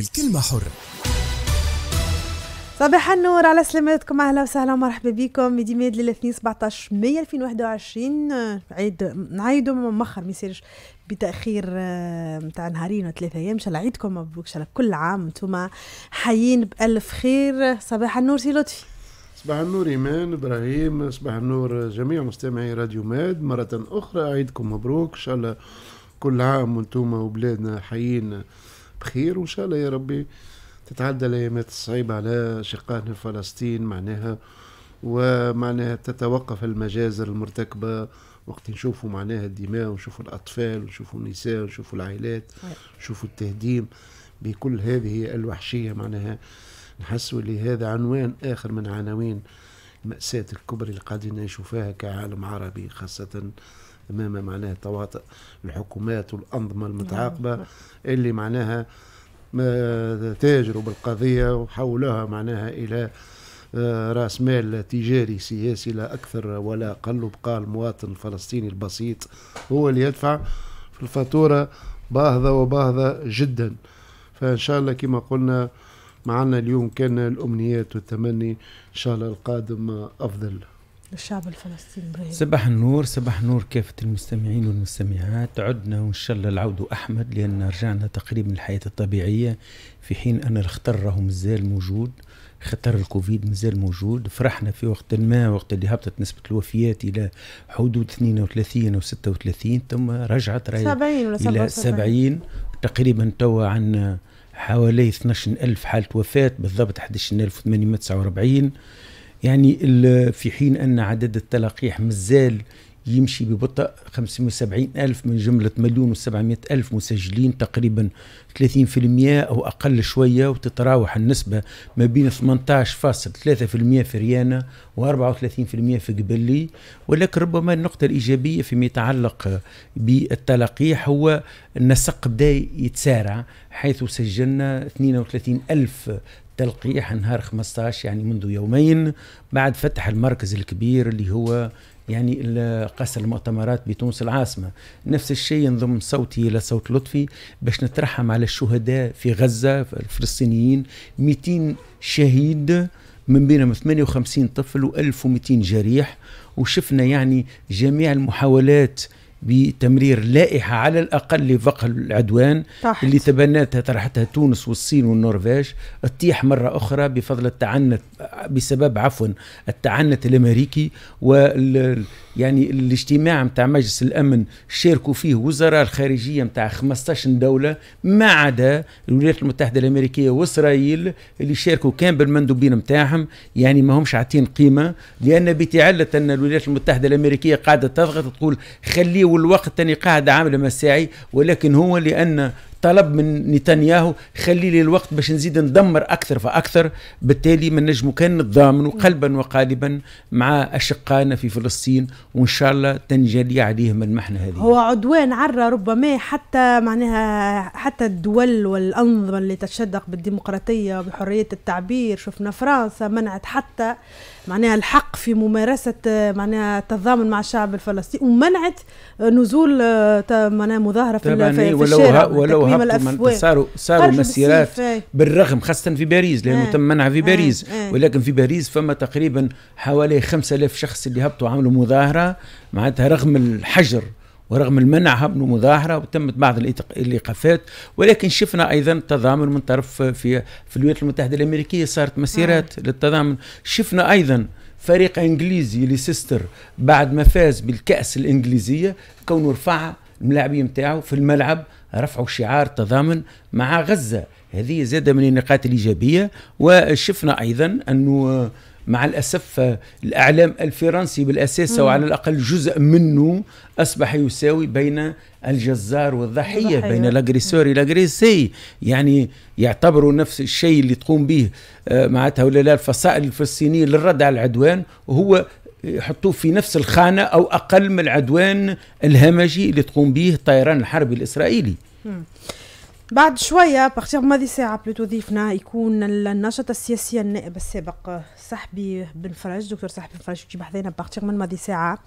والكلمة حرة صباح النور على سلامتكم اهلا وسهلا ومرحبا بكم ميدي ميد ليله 17 ماي 2021 عيد نعيدوا من مخر ما يصيرش بتاخير نتاع آه، نهارين وثلاثة ايام ان شاء الله عيدكم مبروك ان شاء الله كل عام انتم حيين بالف خير صباح النور سي لطفي صباح النور ايمان ابراهيم صباح النور جميع مستمعي راديو ماد مره اخرى عيدكم مبروك ان شاء الله كل عام وانتم وبلادنا حيين بخير وان شاء الله يا ربي تتعدى الايامات الصعيبه على شقائنا فلسطين معناها ومعناها تتوقف المجازر المرتكبه وقت نشوفوا معناها الدماء ونشوفوا الاطفال ونشوفوا النساء ونشوفوا العائلات ونشوفوا نعم. التهديم بكل هذه الوحشيه معناها نحسوا اللي هذا عنوان اخر من عناوين المأساة الكبرى اللي قاعدين نعيشوا فيها كعالم عربي خاصة امام معناها تواطئ الحكومات والانظمه المتعاقبه نعم. اللي معناها تاجروا بالقضيه وحولوها معناها الى آه، راس مال تجاري سياسي لا اكثر ولا اقل وبقى المواطن الفلسطيني البسيط هو اللي يدفع في الفاتوره باهظه وباهظه جدا فان شاء الله كما قلنا معنا اليوم كان الامنيات والتمني ان شاء الله القادم افضل للشعب الفلسطيني ابراهيم صباح النور صباح النور كافة المستمعين والمستمعات عدنا وإن شاء الله العود أحمد لأن رجعنا تقريبا للحياة الطبيعية في حين أن الخطر راهو مازال موجود خطر الكوفيد مازال موجود فرحنا في وقت ما وقت اللي هبطت نسبة الوفيات إلى حدود 32 أو 36 ثم رجعت 70 ولا إلى 70 تقريبا توا عندنا حوالي 12 ألف حالة وفاة بالضبط 11849 يعني في حين أن عدد التلقيح مازال يمشي ببطء 570 ألف من جملة مليون و700 ألف مسجلين تقريبا 30% أو أقل شوية وتتراوح النسبة ما بين 18.3% في ريانا و و34% في قبلي ولكن ربما النقطة الإيجابية فيما يتعلق بالتلقيح هو النسق بدأ يتسارع حيث سجلنا 32 ألف تلقيح نهار 15 يعني منذ يومين بعد فتح المركز الكبير اللي هو يعني قصر المؤتمرات بتونس العاصمه نفس الشيء نضم صوتي الى صوت لطفي باش نترحم على الشهداء في غزه الفلسطينيين 200 شهيد من بينهم 58 طفل و1200 جريح وشفنا يعني جميع المحاولات بتمرير لائحة على الأقل لفقه العدوان طحت. اللي تبناتها طرحتها تونس والصين والنرويج تطيح مرة أخرى بفضل التعنت بسبب عفوا التعنت الأمريكي وال يعني الاجتماع نتاع مجلس الامن شاركوا فيه وزراء الخارجيه نتاع 15 دوله ما عدا الولايات المتحده الامريكيه واسرائيل اللي شاركوا كان بالمندوبين نتاعهم يعني ما همش عاطين قيمه لان بتعلة ان الولايات المتحده الامريكيه قاعده تضغط تقول خليه الوقت تاني قاعد عامله مساعي ولكن هو لان طلب من نتنياهو خلي لي الوقت باش نزيد ندمر اكثر فاكثر بالتالي ما نجمو كان نتضامن قلبا وقالبا مع اشقائنا في فلسطين وان شاء الله تنجلي عليهم المحنه هذه هو عدوان عرى ربما حتى معناها حتى الدول والانظمه اللي تتشدق بالديمقراطيه وبحريه التعبير شفنا فرنسا منعت حتى معناها الحق في ممارسه معناها التضامن مع الشعب الفلسطيني ومنعت نزول آه، معناها مظاهره في, في إيه، الشارع ولو ولو وهبطوا الافواه صاروا صاروا مسيرات إيه. بالرغم خاصه في باريس لانه إيه. تم منعها في إيه. باريس ولكن في باريس فما تقريبا حوالي 5000 شخص اللي هبطوا عملوا مظاهره معناتها رغم الحجر ورغم المنع هبنوا مظاهره وتمت بعض الايقافات ولكن شفنا ايضا تضامن من طرف في في الولايات المتحده الامريكيه صارت مسيرات للتضامن شفنا ايضا فريق انجليزي لسيستر بعد ما فاز بالكاس الانجليزيه كونه رفع الملاعبين نتاعو في الملعب رفعوا شعار تضامن مع غزة هذه زادة من النقاط الإيجابية وشفنا أيضا أنه مع الأسف الأعلام الفرنسي بالأساس أو على الأقل جزء منه أصبح يساوي بين الجزار والضحية الضحية. بين الأجريسور لاغريسي يعني يعتبروا نفس الشيء اللي تقوم به آه، معناتها ولا لا الفصائل الفلسطينية للرد على العدوان وهو يحطوه في نفس الخانة أو أقل من العدوان الهمجي اللي تقوم به الطيران الحربي الإسرائيلي بعد شوية بارتيغ ماضي ساعة بلوتو ضيفنا يكون الناشط السياسي النائب السابق صحبي بن فرج دكتور صحبي بن فرج يجي حدينا بارتيغ من ماضي ساعة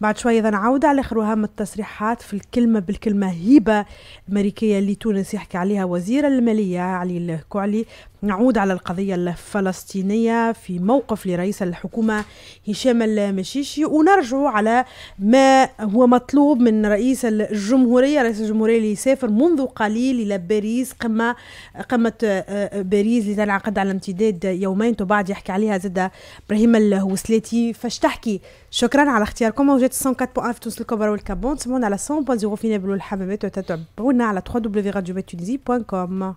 بعد شوية إذا نعاود على آخر وهم التصريحات في الكلمة بالكلمة هيبة أمريكية اللي تونس يحكي عليها وزير المالية علي الكعلي نعود على القضية الفلسطينية في موقف لرئيس الحكومة هشام المشيشي ونرجع على ما هو مطلوب من رئيس الجمهورية رئيس الجمهورية اللي يسافر منذ قليل إلى باريس قمة قمة آه، آه، باريس اللي تنعقد على امتداد يومين وبعد يحكي عليها زاد إبراهيم الهوسلاتي فاش تحكي شكرا على اختياركم موجات 104.1 في تونس الكبرى والكابون تسمعونا على 100.0 في نابل والحمامات وتتابعونا على www.radiobetunisie.com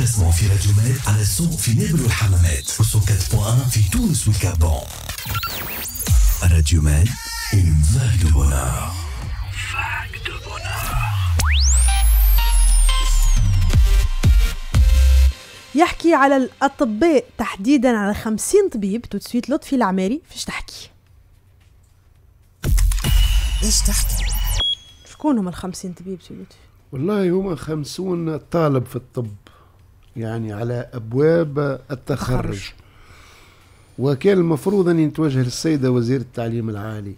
تسمعوا في à la son السوق في Hamamet. والحمامات وسوكات بوان في تونس والكابون راديو مال une vague de bonheur. Vague de bonheur. يحكي على الأطباء تحديدا على 50 طبيب تو سويت لطفي العماري فيش تحكي ايش تحكي؟ شكون هم ال 50 طبيب سي لطفي؟ والله هما 50 طالب في الطب يعني على أبواب التخرج وكان المفروض أن يتوجه للسيدة وزير التعليم العالي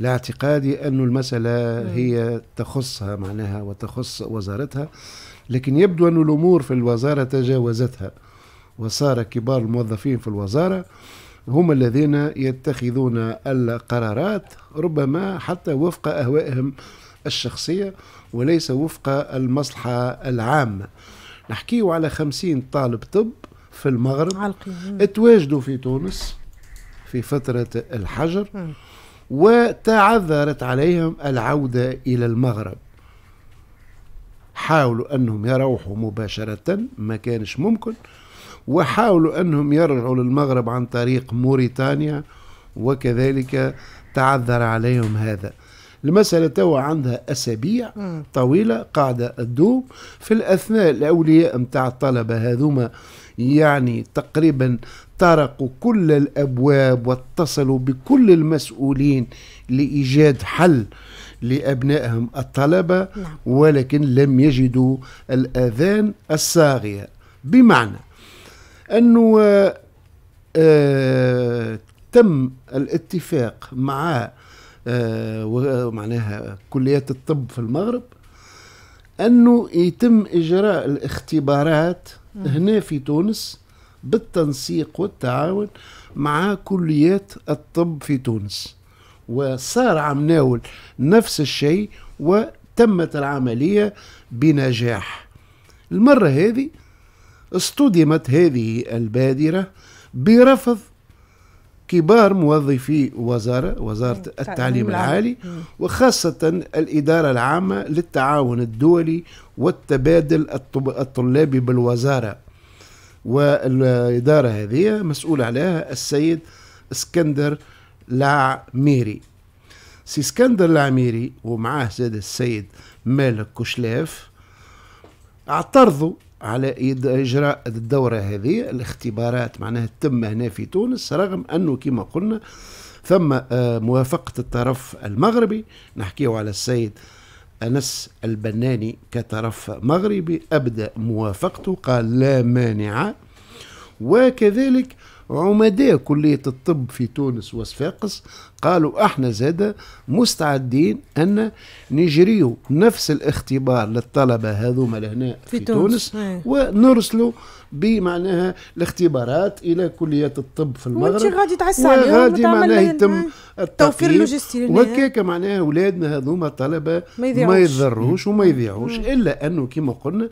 لاعتقادي أن المسألة هي تخصها معناها وتخص وزارتها لكن يبدو أن الأمور في الوزارة تجاوزتها وصار كبار الموظفين في الوزارة هم الذين يتخذون القرارات ربما حتى وفق أهوائهم الشخصية وليس وفق المصلحة العامة نحكيو على 50 طالب طب في المغرب تواجدوا في تونس في فترة الحجر وتعذرت عليهم العودة إلى المغرب حاولوا أنهم يروحوا مباشرة ما كانش ممكن وحاولوا أنهم يرجعوا للمغرب عن طريق موريتانيا وكذلك تعذر عليهم هذا المسألة توا عندها أسابيع طويلة قاعدة تدوم في الأثناء الأولياء متاع الطلبة هذوما يعني تقريبا طرقوا كل الأبواب واتصلوا بكل المسؤولين لإيجاد حل لأبنائهم الطلبة نعم. ولكن لم يجدوا الآذان الصاغية بمعنى أنه آه تم الاتفاق مع آه، ومعناها آه، كليات الطب في المغرب انه يتم اجراء الاختبارات هنا في تونس بالتنسيق والتعاون مع كليات الطب في تونس وصار عم ناول نفس الشيء وتمت العملية بنجاح المرة هذه اصطدمت هذه البادرة برفض كبار موظفي وزارة وزارة التعليم العالي وخاصة الإدارة العامة للتعاون الدولي والتبادل الطلابي بالوزارة والإدارة هذه مسؤول عليها السيد اسكندر العميري سي اسكندر العميري ومعاه زاد السيد مالك كشلاف اعترضوا على يد اجراء الدوره هذه الاختبارات معناها تم هنا في تونس رغم انه كما قلنا ثم آه، موافقه الطرف المغربي نحكيه على السيد انس البناني كطرف مغربي ابدى موافقته قال لا مانع وكذلك عمداء كلية الطب في تونس وصفاقس قالوا احنا زاد مستعدين ان نجريو نفس الاختبار للطلبه هذوما لهنا في, في تونس, تونس. إيه. ونرسلوا بمعناها الاختبارات الى كليات الطب في المغرب وانت غادي تعسى عليهم وغادي معناها يتم إيه؟ التوفير اللوجستي وكاك معناها اولادنا هذوما طلبه ما يضروش وما يضيعوش الا انه كما قلنا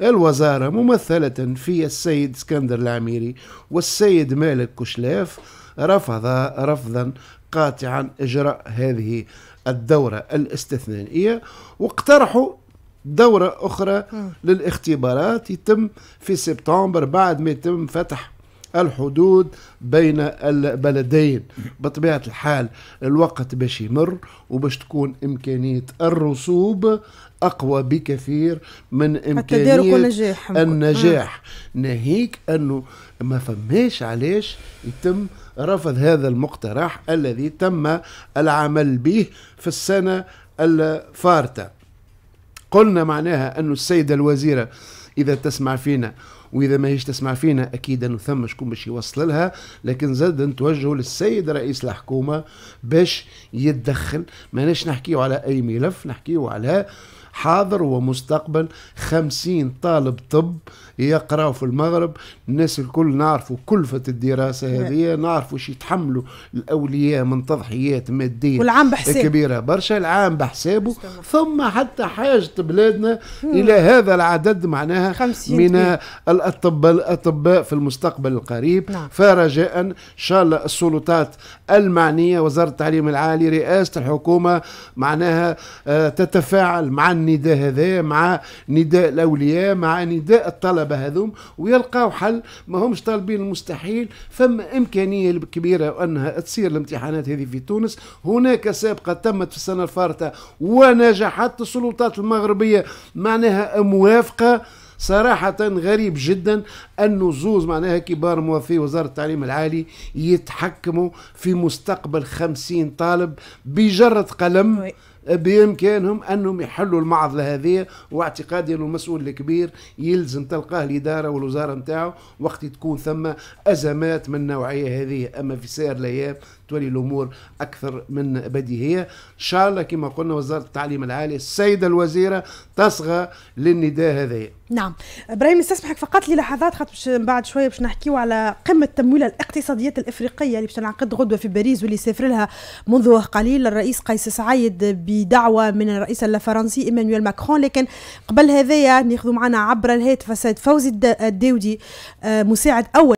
الوزاره ممثله في السيد اسكندر العميري والسيد مالك كشلاف رفض رفضا قاطعا إجراء هذه الدورة الاستثنائية واقترحوا دورة أخرى للاختبارات يتم في سبتمبر بعد ما يتم فتح الحدود بين البلدين بطبيعة الحال الوقت باش يمر وباش تكون إمكانية الرسوب أقوى بكثير من إمكانية النجاح, النجاح. آه. ناهيك أنه ما فماش علاش يتم رفض هذا المقترح الذي تم العمل به في السنة الفارتة قلنا معناها أن السيدة الوزيرة اذا تسمع فينا واذا ما هيش تسمع فينا اكيد انه ثم شكون باش يوصل لها لكن زاد نتوجهوا للسيد رئيس الحكومه باش يتدخل ماناش نحكيو على اي ملف نحكيو على حاضر ومستقبل خمسين طالب طب يقراوا في المغرب الناس الكل نعرفوا كلفة الدراسة هذه نعرفوا شي يتحملوا الأولياء من تضحيات مادية والعام بحسابه كبيرة برشا العام بحسابه ثم حتى حاجة بلادنا مم. إلى هذا العدد معناها من الأطباء الأطباء في المستقبل القريب نعم. فرجاء إن شاء الله السلطات المعنية وزارة التعليم العالي رئاسة الحكومة معناها آه، تتفاعل مع الناس النداء هذا مع نداء الاولياء مع نداء الطلبه هذوم ويلقاو حل ما همش طالبين المستحيل فما امكانيه كبيره انها تصير الامتحانات هذه في تونس هناك سابقه تمت في السنه الفارطه ونجحت السلطات المغربيه معناها موافقه صراحة غريب جدا أنه زوز معناها كبار موظفي وزارة التعليم العالي يتحكموا في مستقبل خمسين طالب بجرة قلم بامكانهم انهم يحلوا المعضله هذه واعتقادي انه المسؤول الكبير يلزم تلقاه الاداره والوزاره نتاعو وقت تكون ثم ازمات من النوعيه هذه اما في سير الايام تولي الامور اكثر من بديهيه ان شاء الله كما قلنا وزاره التعليم العالي السيده الوزيره تصغى للنداء هذا نعم ابراهيم استسمحك فقط للحظات خاطر باش بعد شويه باش نحكيو على قمه تمويل الاقتصاديات الافريقيه اللي باش تنعقد غدوه في باريس واللي سافر لها منذ قليل الرئيس قيس سعيد ب بدعوه من الرئيس الفرنسي ايمانويل ماكرون لكن قبل هذايا ناخذ معنا عبر الهاتف السيد فوزي الداودي آه، مساعد اول